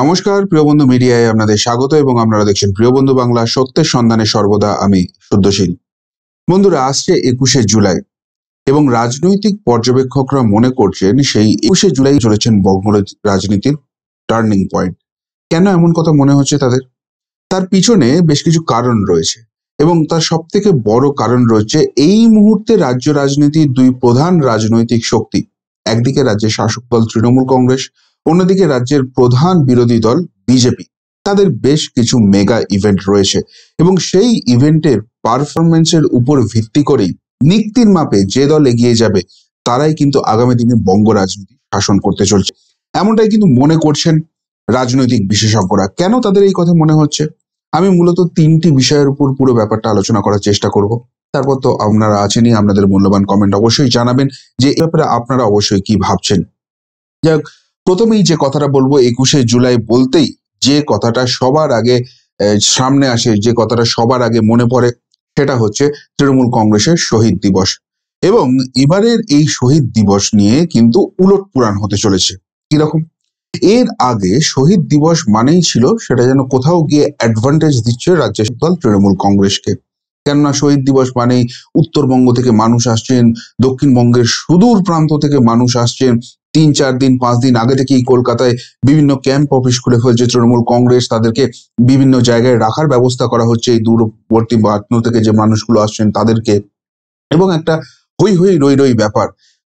নমস্কার প্রিয় বন্ধু মিডিয়ায় আপনাদের স্বাগত এবং আপনারা দেখছেন প্রিয় বন্ধু বাংলা সত্যের সন্ধানে সর্বদা আমি শুদ্ধশীল বন্ধুরা আসছে একুশে জুলাই এবং রাজনৈতিক পর্যবেক্ষকরা মনে করছেন সেই একুশে জুলাই চলেছেন বঙ্গ রাজনীতির টার্নিং পয়েন্ট কেন এমন কথা মনে হচ্ছে তাদের তার পিছনে বেশ কিছু কারণ রয়েছে এবং তার সব থেকে বড় কারণ রয়েছে এই মুহূর্তে রাজ্য রাজনীতির দুই প্রধান রাজনৈতিক শক্তি একদিকে রাজ্যের শাসক দল তৃণমূল কংগ্রেস অন্যদিকে রাজ্যের প্রধান বিরোধী দল বিজেপি তাদের বেশ কিছু মেগা ইভেন্ট রয়েছে এবং সেই ইভেন্টের পারফরমেন্সের উপর ভিত্তি করেই নিক্তির মাপে যে দল এগিয়ে যাবে তারাই কিন্তু আগামী দিনে বঙ্গ রাজনীতি শাসন করতে চলছে এমনটাই কিন্তু মনে করছেন রাজনৈতিক বিশেষজ্ঞরা কেন তাদের এই কথা মনে হচ্ছে আমি মূলত তিনটি বিষয়ের উপর পুরো ব্যাপারটা আলোচনা করার চেষ্টা করব তারপর তো আপনারা আছেনই আপনাদের মূল্যবান কমেন্ট অবশ্যই জানাবেন যে এ ব্যাপারে আপনারা অবশ্যই কি ভাবছেন যাই প্রথমেই যে কথাটা বলবো একুশে জুলাই বলতেই যে কথাটা সবার আগে সামনে আসে যে কথাটা সবার আগে মনে পড়ে সেটা হচ্ছে তৃণমূল কংগ্রেসের শহীদ দিবস এবং এবারের এই শহীদ দিবস নিয়ে কিন্তু উলট পুরাণ হতে চলেছে কিরকম এর আগে শহীদ দিবস মানেই ছিল সেটা যেন কোথাও গিয়ে অ্যাডভান্টেজ দিচ্ছে রাজ্য দল তৃণমূল কংগ্রেসকে কেননা শহীদ দিবস মানেই উত্তরবঙ্গ থেকে মানুষ আসছেন দক্ষিণবঙ্গের সুদূর প্রান্ত থেকে মানুষ আসছেন তিন চার দিন পাঁচ দিন আগে থেকেই কলকাতায় বিভিন্ন ক্যাম্প অফিস খুলে ফেলছে তৃণমূল কংগ্রেস তাদেরকে বিভিন্ন জায়গায় রাখার ব্যবস্থা করা হচ্ছে এই দূরবর্তী বাটন থেকে যে মানুষগুলো আসছেন তাদেরকে এবং একটা হই হই রই রই ব্যাপার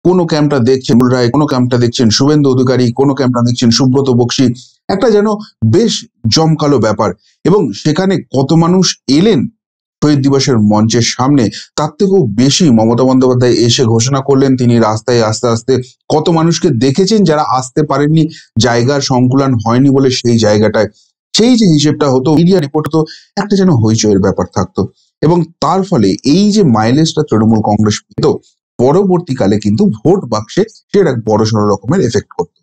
কোন ক্যাম্পটা দেখছেন রায় কোনো ক্যাম্পটা দেখছেন শুভেন্দু অধিকারী কোনো ক্যাম্পটা দেখছেন সুব্রত বক্সি একটা যেন বেশ জমকালো ব্যাপার এবং সেখানে কত মানুষ এলেন শহীদ দিবসের মঞ্চের সামনে তার থেকেও বেশি মমতা বন্দ্যোপাধ্যায় এসে ঘোষণা করলেন তিনি রাস্তায় আস্তে আস্তে কত মানুষকে দেখেছেন যারা আসতে পারেননি জায়গার সংকুলান হয়নি বলে সেই জায়গাটায় সেই যে হিসেবটা হতো মিডিয়া রিপোর্ট তো একটা যেন হইচয়ের ব্যাপার থাকতো এবং তার ফলে এই যে মাইলেজটা তৃণমূল কংগ্রেস পেত পরবর্তীকালে কিন্তু ভোট বাক্সে সেটা বড় সড় রকমের এফেক্ট করতো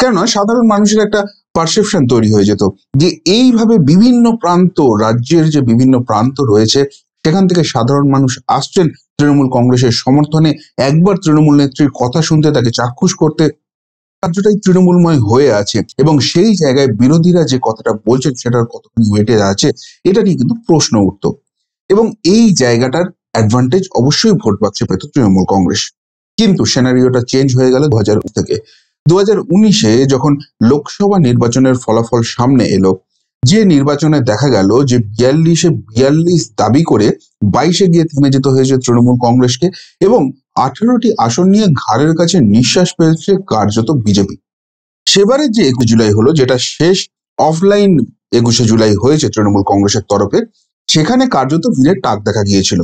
কেননা সাধারণ মানুষের একটা পারসেপশন তৈরি হয়ে যেত যে এইভাবে বিভিন্ন প্রান্ত রাজ্যের যে বিভিন্ন প্রান্ত রয়েছে সেখান থেকে সাধারণ মানুষ আসছেন তৃণমূল কংগ্রেসের সমর্থনে একবার তৃণমূল নেত্রীর কথা শুনতে তাকে চাক্ষুষ করতে রাজ্যটাই তৃণমূলময় হয়ে আছে এবং সেই জায়গায় বিরোধীরা যে কথাটা বলছেন সেটার কতখানি ওয়েটে আছে এটা নিয়ে কিন্তু প্রশ্ন উঠত এবং এই জায়গাটার অ্যাডভান্টেজ অবশ্যই ভোট পাচ্ছে পেত তৃণমূল কংগ্রেস কিন্তু সেনারিওটা চেঞ্জ হয়ে গেল দু থেকে দু উনিশে যখন লোকসভা নির্বাচনের ফলাফল সামনে এলো যে নির্বাচনে দেখা গেল যে বিয়াল্লিশে বিয়াল্লিশ দাবি করে বাইশে গিয়ে থেমে যেতে হয়েছে তৃণমূল কংগ্রেসকে এবং আঠারোটি আসন নিয়ে ঘাড়ের কাছে নিঃশ্বাস পেয়েছে কার্যত বিজেপি সেবারের যে একুশ জুলাই হলো যেটা শেষ অফলাইন একুশে জুলাই হয়েছে তৃণমূল কংগ্রেসের তরফে সেখানে কার্যত ভিড়ের টাক দেখা গিয়েছিল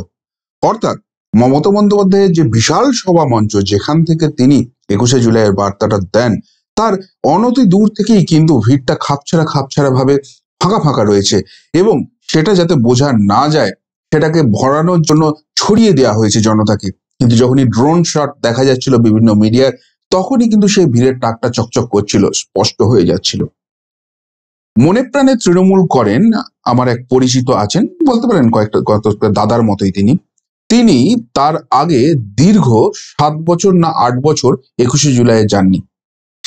অর্থাৎ মমতা বন্দ্যোপাধ্যায়ের যে বিশাল সভা মঞ্চ যেখান থেকে তিনি একুশে জুলাইয়ের বার্তাটা দেন তার অনতি দূর থেকেই কিন্তু ভিড়টা খাপছাড়া খাপছাড়া ভাবে ফাঁকা ফাঁকা রয়েছে এবং সেটা যাতে বোঝা না যায় সেটাকে ভরানোর জন্য ছড়িয়ে দেওয়া হয়েছে জনতাকে কিন্তু যখনই ড্রোন শট দেখা যাচ্ছিল বিভিন্ন মিডিয়ায় তখনই কিন্তু সেই ভিড়ের টাকটা চকচক করছিল স্পষ্ট হয়ে যাচ্ছিল মনে প্রাণে তৃণমূল করেন আমার এক পরিচিত আছেন বলতে পারেন কয়েকটা দাদার মতোই তিনি তিনি তার আগে দীর্ঘ সাত বছর না আট বছর একুশে জুলাইয়ে যাননি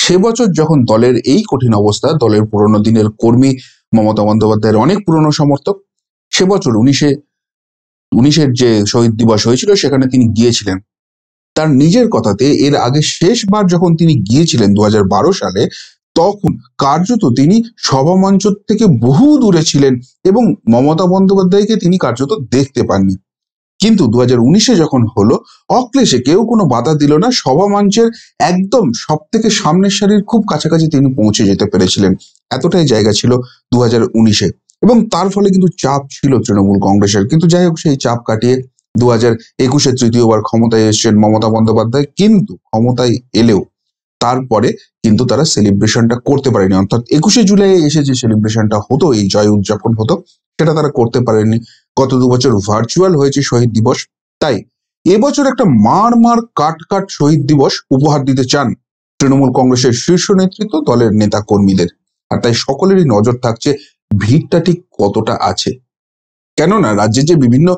সে বছর যখন দলের এই কঠিন অবস্থা দলের পুরনো দিনের কর্মী মমতা বন্দ্যোপাধ্যায়ের অনেক পুরনো সমর্থক সে বছর উনিশে উনিশের যে শহীদ দিবস হয়েছিল সেখানে তিনি গিয়েছিলেন তার নিজের কথাতে এর আগে শেষবার যখন তিনি গিয়েছিলেন দু সালে তখন কার্যত তিনি সভামঞ্চ থেকে বহু দূরে ছিলেন এবং মমতা বন্দ্যোপাধ্যায়কে তিনি কার্যত দেখতে পাননি কিন্তু দু হাজার উনিশে যখন হলো অক্লেশে কেউ কোনো বাধা দিল না সভা মঞ্চের একদম সব থেকে সামনের সারির খুব কাছাকাছি তিনি পৌঁছে যেতে পেরেছিলেন এতটাই জায়গা ছিল দু হাজার উনিশে এবং তার ফলে কিন্তু চাপ ছিল তৃণমূল কংগ্রেসের কিন্তু যাই হোক সেই চাপ কাটিয়ে দু হাজার একুশে তৃতীয়বার ক্ষমতায় এসেছেন মমতা বন্দ্যোপাধ্যায় কিন্তু ক্ষমতায় এলেও তারপরে কিন্তু তারা সেলিব্রেশনটা করতে পারেনি অর্থাৎ একুশে জুলাই এসে যে সেলিব্রেশনটা হতো এই জয় উদযাপন হতো সেটা তারা করতে পারেনি গত দু বছর ভার্চুয়াল হয়েছে শহীদ দিবস তাই এবছর একটা মার মার কাট কাট শহীদ দিবস উপহার দিতে চান তৃণমূল কংগ্রেসের শীর্ষ নেতৃত্ব দলের নেতা কর্মীদের আর তাই সকলেরই নজর থাকছে ভিড়টা ঠিক কতটা আছে কেননা রাজ্যে যে বিভিন্ন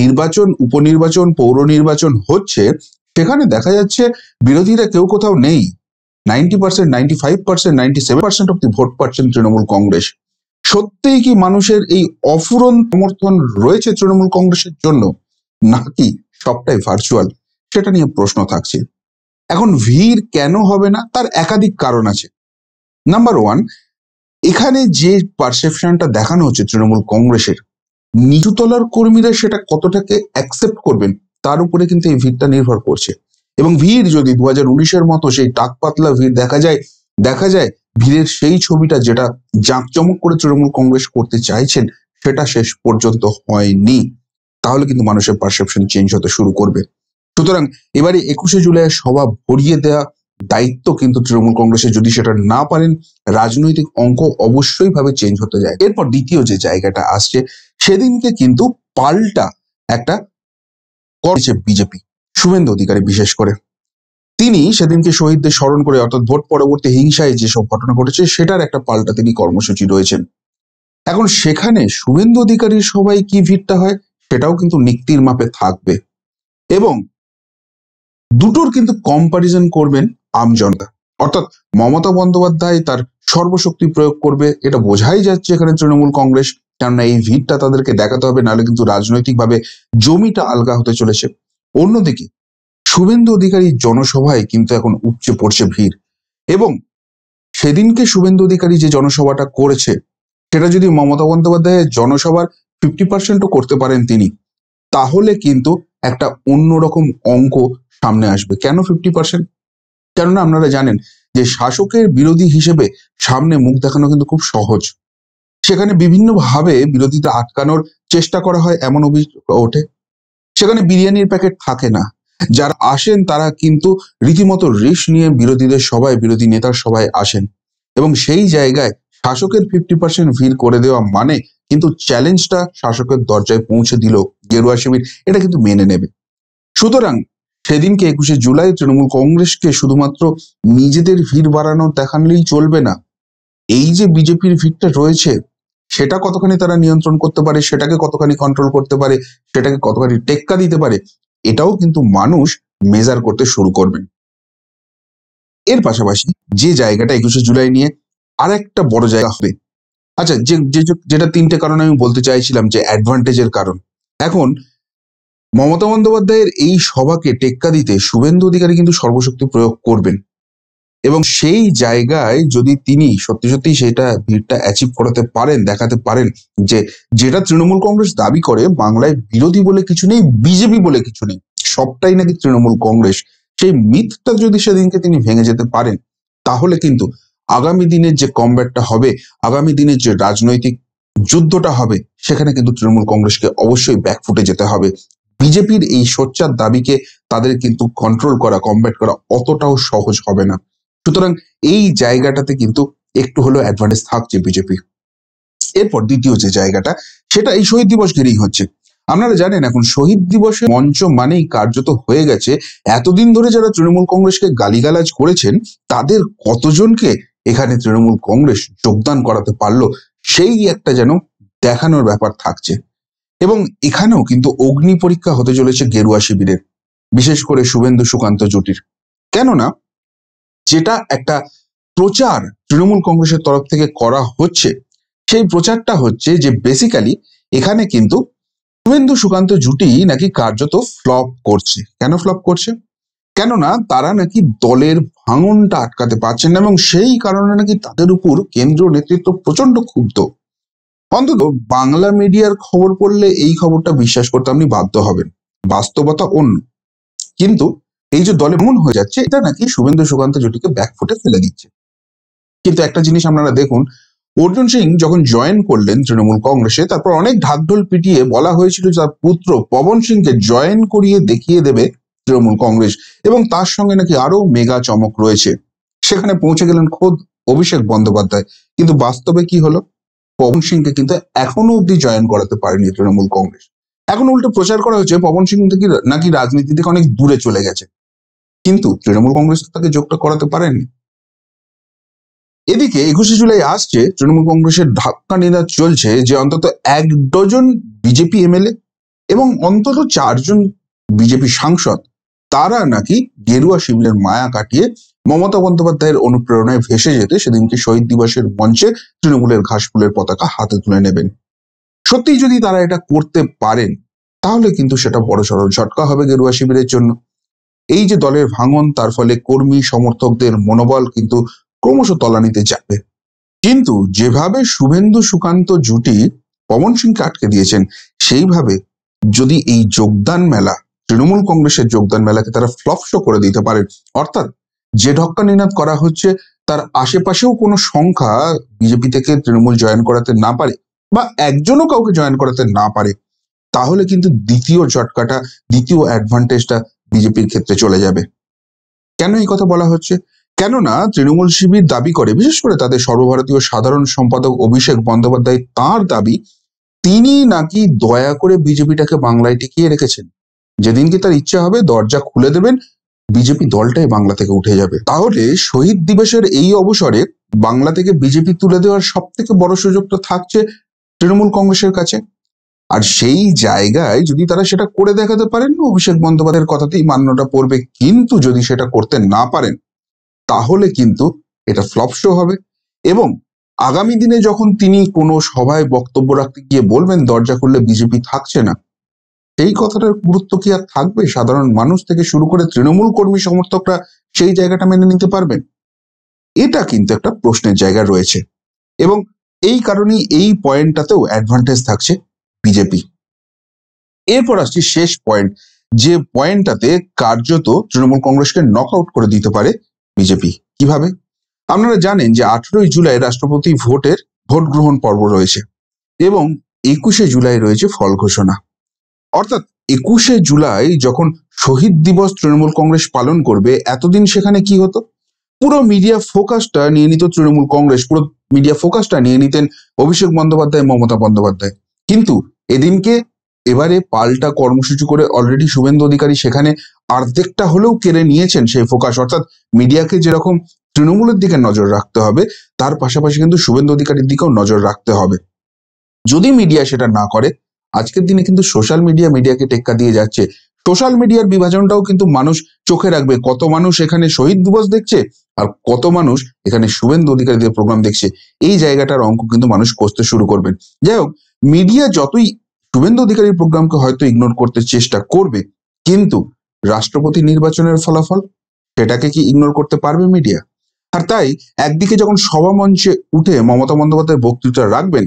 নির্বাচন উপনির্বাচন পৌর নির্বাচন হচ্ছে সেখানে দেখা যাচ্ছে বিরোধীরা কেউ কোথাও নেই ninety percent ninety five percent ninety seven percent of the vote পাচ্ছেন তৃণমূল কংগ্রেস সত্যিই কি মানুষের এই অফুরন সমর্থন রয়েছে তৃণমূল কংগ্রেসের জন্য নাকি সবটাই ভার্চুয়াল সেটা নিয়ে প্রশ্ন থাকছে এখন ভিড় কেন হবে না তার একাধিক কারণ আছে নাম্বার ওয়ান এখানে যে পারসেপশনটা দেখানো হচ্ছে তৃণমূল কংগ্রেসের নিচুতলার কর্মীরা সেটা কতটাকে অ্যাকসেপ্ট করবেন তার উপরে কিন্তু এই ভিড়টা নির্ভর করছে এবং ভিড় যদি দু হাজার উনিশের মতো সেই টাক পাতলা ভিড় দেখা যায় দেখা যায় ভিড়ের সেই ছবিটা যেটা জাঁকজমক করে তৃণমূল কংগ্রেস করতে চাইছেন সেটা শেষ পর্যন্ত হয়নি তাহলে কিন্তু মানুষের পারসেপশন চেঞ্জ হতে শুরু করবে সুতরাং এবারে একুশে জুলাই সভা ভরিয়ে দেয়া দায়িত্ব কিন্তু তৃণমূল কংগ্রেসে যদি সেটা না পারেন রাজনৈতিক অঙ্ক অবশ্যই ভাবে চেঞ্জ হতে যায় এরপর দ্বিতীয় যে জায়গাটা আসছে সেদিনকে কিন্তু পাল্টা একটা করছে বিজেপি শুভেন্দু অধিকারী বিশেষ করে তিনি সেদিনকে শহীদদের স্মরণ করে অর্থাৎ ভোট পরবর্তী হিংসায় যেসব ঘটনা ঘটেছে সেটার একটা পাল্টা তিনি কর্মসূচি রয়েছেন এখন সেখানে শুভেন্দু অধিকারীর সবাই কি ভিড়টা হয় সেটাও কিন্তু নিক্তির মাপে থাকবে এবং দুটোর কিন্তু কম্পারিজন করবেন আমজনতা অর্থাৎ মমতা বন্দ্যোপাধ্যায় তার সর্বশক্তি প্রয়োগ করবে এটা বোঝাই যাচ্ছে এখানে তৃণমূল কংগ্রেস কেননা এই ভিড়টা তাদেরকে দেখাতে হবে নাহলে কিন্তু রাজনৈতিকভাবে জমিটা আলগা হতে চলেছে অন্যদিকে শুভেন্দু অধিকারী জনসভায় কিন্তু এখন উপচে পড়ছে ভিড় এবং সেদিনকে শুভেন্দু অধিকারী যে জনসভাটা করেছে সেটা যদি মমতা বন্দ্যোপাধ্যায়ের জনসভার ফিফটি পার্সেন্টও করতে পারেন তিনি তাহলে কিন্তু একটা অন্যরকম অঙ্ক সামনে আসবে কেন ফিফটি পার্সেন্ট কেননা আপনারা জানেন যে শাসকের বিরোধী হিসেবে সামনে মুখ দেখানো কিন্তু খুব সহজ সেখানে বিভিন্নভাবে বিরোধীদের আটকানোর চেষ্টা করা হয় এমন অভিযোগ ওঠে সেখানে বিরিয়ানির প্যাকেট থাকে না যারা আসেন তারা কিন্তু রীতিমতো রিস নিয়ে বিরোধীদের সবাই বিরোধী নেতার সবাই আসেন এবং সেই জায়গায় শাসকের ফিফটি পার্সেন্ট ভিড় করে দেওয়া মানে কিন্তু চ্যালেঞ্জটা শাসকের দরজায় পৌঁছে দিল গেরুয়া শিবির এটা কিন্তু মেনে নেবে সুতরাং সেদিনকে একুশে জুলাই তৃণমূল কংগ্রেসকে শুধুমাত্র নিজেদের ভিড় বাড়ানো দেখানলেই চলবে না এই যে বিজেপির ভিড়টা রয়েছে সেটা কতখানি তারা নিয়ন্ত্রণ করতে পারে সেটাকে কতখানি কন্ট্রোল করতে পারে সেটাকে কতখানি টেক্কা দিতে পারে এটাও কিন্তু মানুষ মেজার করতে শুরু করবেন এর পাশাপাশি যে জায়গাটা একুশে জুলাই নিয়ে আর একটা বড় জায়গা হবে আচ্ছা যে যেটা তিনটে কারণ আমি বলতে চাইছিলাম যে অ্যাডভান্টেজের কারণ এখন মমতা বন্দ্যোপাধ্যায়ের এই সভাকে টেক্কা দিতে শুভেন্দু অধিকারী কিন্তু সর্বশক্তি প্রয়োগ করবেন এবং সেই জায়গায় যদি তিনি সত্যি সত্যি সেটা ভিড়টা অ্যাচিভ করাতে পারেন দেখাতে পারেন যে যেটা তৃণমূল কংগ্রেস দাবি করে বাংলায় বিরোধী বলে কিছু নেই বিজেপি বলে কিছু নেই সবটাই নাকি তৃণমূল কংগ্রেস সেই মিথটা যদি সেদিনকে তিনি ভেঙে যেতে পারেন তাহলে কিন্তু আগামী দিনের যে কমব্যাটটা হবে আগামী দিনের যে রাজনৈতিক যুদ্ধটা হবে সেখানে কিন্তু তৃণমূল কংগ্রেসকে অবশ্যই ব্যাকফুটে যেতে হবে বিজেপির এই সোচ্চার দাবিকে তাদের কিন্তু কন্ট্রোল করা কমব্যাট করা অতটাও সহজ হবে না সুতরাং এই জায়গাটাতে কিন্তু একটু হলেও অ্যাডভান্টেজ থাকছে বিজেপি এরপর দ্বিতীয় যে জায়গাটা সেটা এই শহীদ দিবস ঘিরেই হচ্ছে আপনারা জানেন এখন শহীদ দিবসে মঞ্চ মানেই কার্যত হয়ে গেছে এতদিন ধরে যারা তৃণমূল কংগ্রেসকে গালিগালাজ করেছেন তাদের কতজনকে এখানে তৃণমূল কংগ্রেস যোগদান করাতে পারলো সেই একটা যেন দেখানোর ব্যাপার থাকছে এবং এখানেও কিন্তু অগ্নি পরীক্ষা হতে চলেছে গেরুয়া শিবিরের বিশেষ করে শুভেন্দু সুকান্ত জুটির কেননা যেটা একটা প্রচার তৃণমূল কংগ্রেসের তরফ থেকে করা হচ্ছে সেই প্রচারটা হচ্ছে যে বেসিক্যালি এখানে কিন্তু শুভেন্দু সুকান্ত জুটি নাকি কার্যত ফ্লপ করছে কেন ফ্লপ করছে কেননা তারা নাকি দলের ভাঙনটা আটকাতে পারছেন না এবং সেই কারণে নাকি তাদের উপর কেন্দ্রীয় নেতৃত্ব প্রচন্ড ক্ষুব্ধ অন্তত বাংলা মিডিয়ার খবর পড়লে এই খবরটা বিশ্বাস করতে আপনি বাধ্য হবেন বাস্তবতা অন্য কিন্তু এই যে দলে মূল হয়ে যাচ্ছে এটা নাকি শুভেন্দু সুকান্ত জুটিকে ব্যাকফুটে ফেলে দিচ্ছে কিন্তু একটা জিনিস আপনারা দেখুন অর্জুন সিং যখন জয়েন করলেন তৃণমূল কংগ্রেসে তারপর অনেক ঢাকঢোল পিটিয়ে বলা হয়েছিল তার পুত্র পবন সিংকে জয়েন করিয়ে দেখিয়ে দেবে তৃণমূল কংগ্রেস এবং তার সঙ্গে নাকি আরো মেগা চমক রয়েছে সেখানে পৌঁছে গেলেন খোদ অভিষেক বন্দ্যোপাধ্যায় কিন্তু বাস্তবে কি হলো পবন সিংকে কিন্তু এখনো অব্দি জয়েন করাতে পারেনি তৃণমূল কংগ্রেস এখন উল্টো প্রচার করা হচ্ছে পবন সিং নাকি রাজনীতি থেকে অনেক দূরে চলে গেছে কিন্তু তৃণমূল কংগ্রেস তাকে যোগটা করাতে পারেনি এদিকে একুশে জুলাই আসছে তৃণমূল কংগ্রেসের ধাক্কা নিদার চলছে যে অন্তত এক ডজন বিজেপি এমএলএ এবং অন্তত চারজন বিজেপি সাংসদ তারা নাকি গেরুয়া শিবিরের মায়া কাটিয়ে মমতা বন্দ্যোপাধ্যায়ের অনুপ্রেরণায় ভেসে যেতে সেদিনকে শহীদ দিবসের মঞ্চে তৃণমূলের ঘাসফুলের পতাকা হাতে তুলে নেবেন সত্যিই যদি তারা এটা করতে পারেন তাহলে কিন্তু সেটা বড় সড় ঝটকা হবে গেরুয়া শিবিরের জন্য এই যে দলের ভাঙন তার ফলে কর্মী সমর্থকদের মনোবল কিন্তু ক্রমশ তলানিতে যাবে কিন্তু যেভাবে শুভেন্দু সুকান্ত জুটি পবন সিংকে আটকে দিয়েছেন সেইভাবে যদি এই যোগদান মেলা তৃণমূল কংগ্রেসের যোগদান মেলাকে তারা ফ্লপস করে দিতে পারে অর্থাৎ যে ঢক্কা নিনাদ করা হচ্ছে তার আশেপাশেও কোনো সংখ্যা বিজেপি থেকে তৃণমূল জয়েন করাতে না পারে বা একজনও কাউকে জয়েন করাতে না পারে তাহলে কিন্তু দ্বিতীয় চটকাটা দ্বিতীয় অ্যাডভান্টেজটা বিজেপির ক্ষেত্রে চলে যাবে কেন এই কথা বলা হচ্ছে কেননা তৃণমূল শিবির দাবি করে বিশেষ করে তাদের সর্বভারতীয় সাধারণ সম্পাদক অভিষেক বন্দ্যোপাধ্যায় তার দাবি তিনি নাকি দয়া করে বিজেপিটাকে বাংলায় টিকিয়ে রেখেছেন যেদিনকে তার ইচ্ছা হবে দরজা খুলে দেবেন বিজেপি দলটাই বাংলা থেকে উঠে যাবে তাহলে শহীদ দিবসের এই অবসরে বাংলা থেকে বিজেপি তুলে দেওয়ার সব থেকে বড় সুযোগটা থাকছে তৃণমূল কংগ্রেসের কাছে আর সেই জায়গায় যদি তারা সেটা করে দেখাতে পারেন অভিষেক বন্দ্যোপাধ্যায়ের কথাতেই মান্যটা পড়বে কিন্তু যদি সেটা করতে না পারেন তাহলে কিন্তু এটা ফ্লপ শো হবে এবং আগামী দিনে যখন তিনি কোনো সভায় বক্তব্য রাখতে গিয়ে বলবেন দরজা খুললে বিজেপি থাকছে না সেই কথাটার গুরুত্ব কি আর থাকবে সাধারণ মানুষ থেকে শুরু করে তৃণমূল কর্মী সমর্থকরা সেই জায়গাটা মেনে নিতে পারবেন এটা কিন্তু একটা প্রশ্নের জায়গা রয়েছে এবং এই কারণেই এই পয়েন্টটাতেও অ্যাডভান্টেজ থাকছে বিজেপি এরপর আসছি শেষ পয়েন্ট যে পয়েন্টটাতে কার্যত তৃণমূল কংগ্রেসকে নক আউট করে দিতে পারে বিজেপি কিভাবে আপনারা জানেন যে আঠেরোই জুলাই রাষ্ট্রপতি ভোটের ভোট গ্রহণ পর্ব রয়েছে এবং একুশে জুলাই রয়েছে ফল ঘোষণা অর্থাৎ একুশে জুলাই যখন শহীদ দিবস তৃণমূল কংগ্রেস পালন করবে এতদিন সেখানে কি হতো পুরো মিডিয়া ফোকাসটা নিয়ে নিত তৃণমূল কংগ্রেস পুরো মিডিয়া ফোকাসটা নিয়ে নিতেন অভিষেক বন্দ্যোপাধ্যায় মমতা বন্দ্যোপাধ্যায় কিন্তু এদিনকে এবারে পাল্টা কর্মসূচি করে অলরেডি শুভেন্দু অধিকারী সেখানে অর্ধেকটা হলেও কেড়ে নিয়েছেন সেই ফোকাস অর্থাৎ মিডিয়াকে যেরকম তৃণমূলের দিকে নজর রাখতে হবে তার পাশাপাশি কিন্তু শুভেন্দু অধিকারীর দিকেও নজর রাখতে হবে যদি মিডিয়া সেটা না করে আজকের দিনে কিন্তু সোশ্যাল মিডিয়া মিডিয়াকে টেক্কা দিয়ে যাচ্ছে সোশ্যাল মিডিয়ার বিভাজনটাও কিন্তু মানুষ চোখে রাখবে কত মানুষ এখানে শহীদ দিবস দেখছে আর কত মানুষ এখানে শুভেন্দু অধিকারীদের প্রোগ্রাম দেখছে এই জায়গাটার অঙ্ক কিন্তু মানুষ কষতে শুরু করবেন যাই হোক মিডিয়া যতই শুভেন্দু অধিকারীর প্রোগ্রামকে হয়তো ইগনোর করতে চেষ্টা করবে কিন্তু রাষ্ট্রপতি নির্বাচনের ফলাফল সেটাকে কি ইগনোর করতে পারবে মিডিয়া আর তাই একদিকে যখন সভা মঞ্চে উঠে মমতা বন্দ্যোপাধ্যায় বক্তৃতা রাখবেন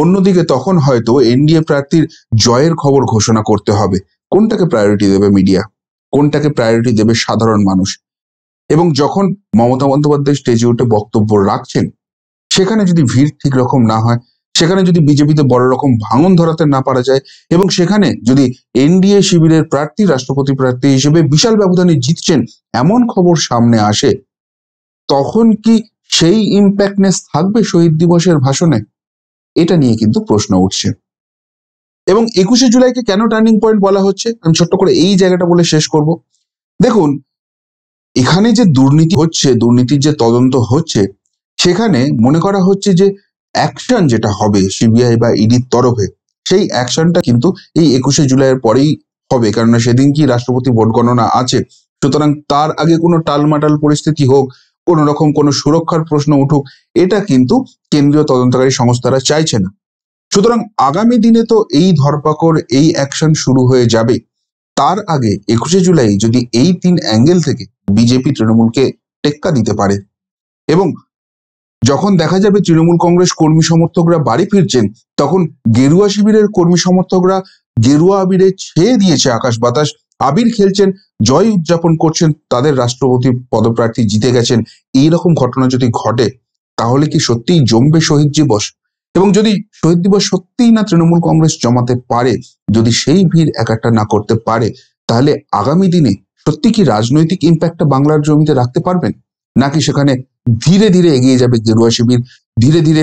অন্যদিকে তখন হয়তো এনডিএ প্রার্থীর জয়ের খবর ঘোষণা করতে হবে কোনটাকে প্রায়োরিটি দেবে মিডিয়া কোনটাকে প্রায়োরিটি দেবে সাধারণ মানুষ এবং যখন মমতা বন্দ্যোপাধ্যায় স্টেজে উঠে বক্তব্য রাখছেন সেখানে যদি ভিড় ঠিক রকম না হয় সেখানে যদি বিজেপিতে বড় রকম ভাঙন ধরাতে না পারা যায় এবং সেখানে যদি এনডিএ শিবিরের প্রার্থী রাষ্ট্রপতি প্রার্থী হিসেবে বিশাল ব্যবধানে জিতছেন এমন খবর সামনে আসে তখন কি সেই ইম্প্যাক্টনেস থাকবে শহীদ দিবসের ভাষণে এটা নিয়ে কিন্তু প্রশ্ন উঠছে এবং একুশে জুলাইকে কেন টার্নিং পয়েন্ট বলা হচ্ছে আমি ছোট্ট করে এই জায়গাটা বলে শেষ করব দেখুন এখানে যে দুর্নীতি হচ্ছে দুর্নীতির যে তদন্ত হচ্ছে সেখানে মনে করা হচ্ছে যে অ্যাকশন যেটা হবে সিবিআই বা ইডির e তরফে সেই অ্যাকশনটা কিন্তু এই একুশে জুলাইয়ের পরেই হবে কেননা সেদিন কি রাষ্ট্রপতি ভোট গণনা আছে সুতরাং তার আগে কোনো টালমাটাল পরিস্থিতি হোক কোন রকম কোনো সুরক্ষার প্রশ্ন উঠুক এটা কিন্তু কেন্দ্রীয় তদন্তকারী সংস্থারা চাইছে না সুতরাং আগামী দিনে তো এই ধরপাকড় এই অ্যাকশন শুরু হয়ে যাবে তার আগে একুশে জুলাই যদি এই তিন অ্যাঙ্গেল থেকে বিজেপি তৃণমূলকে টেক্কা দিতে পারে এবং যখন দেখা যাবে তৃণমূল কংগ্রেস কর্মী সমর্থকরা বাড়ি ফিরছেন তখন গেরুয়া শিবিরের কর্মী সমর্থকরা গেরুয়া আবিরে ছেয়ে দিয়েছে আকাশ বাতাস আবির খেলছেন জয় উদযাপন করছেন তাদের রাষ্ট্রপতি পদপ্রার্থী জিতে গেছেন এই রকম ঘটনা যদি ঘটে তাহলে কি সত্যিই জমবে শহীদ দিবস এবং যদি শহীদ দিবস সত্যিই না তৃণমূল কংগ্রেস জমাতে পারে যদি সেই ভিড় একটা না করতে পারে তাহলে আগামী দিনে সত্যি কি রাজনৈতিক ইম্প্যাক্টটা বাংলার জমিতে রাখতে পারবেন নাকি সেখানে ধীরে ধীরে এগিয়ে যাবে গেরুয়া শিবির ধীরে ধীরে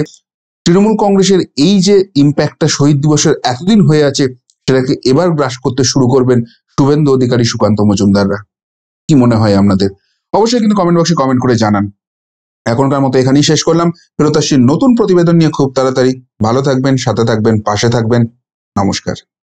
তৃণমূল কংগ্রেসের এই যে ইম্প্যাক্টটা শহীদ দিবসের এতদিন হয়ে আছে সেটাকে এবার গ্রাস করতে শুরু করবেন শুভেন্দু অধিকারী সুকান্ত মজুমদাররা কি মনে হয় আপনাদের অবশ্যই কিন্তু কমেন্ট বক্সে কমেন্ট করে জানান এখনকার মতো এখানেই শেষ করলাম ফেরত আসছি নতুন প্রতিবেদন নিয়ে খুব তাড়াতাড়ি ভালো থাকবেন সাথে থাকবেন পাশে থাকবেন নমস্কার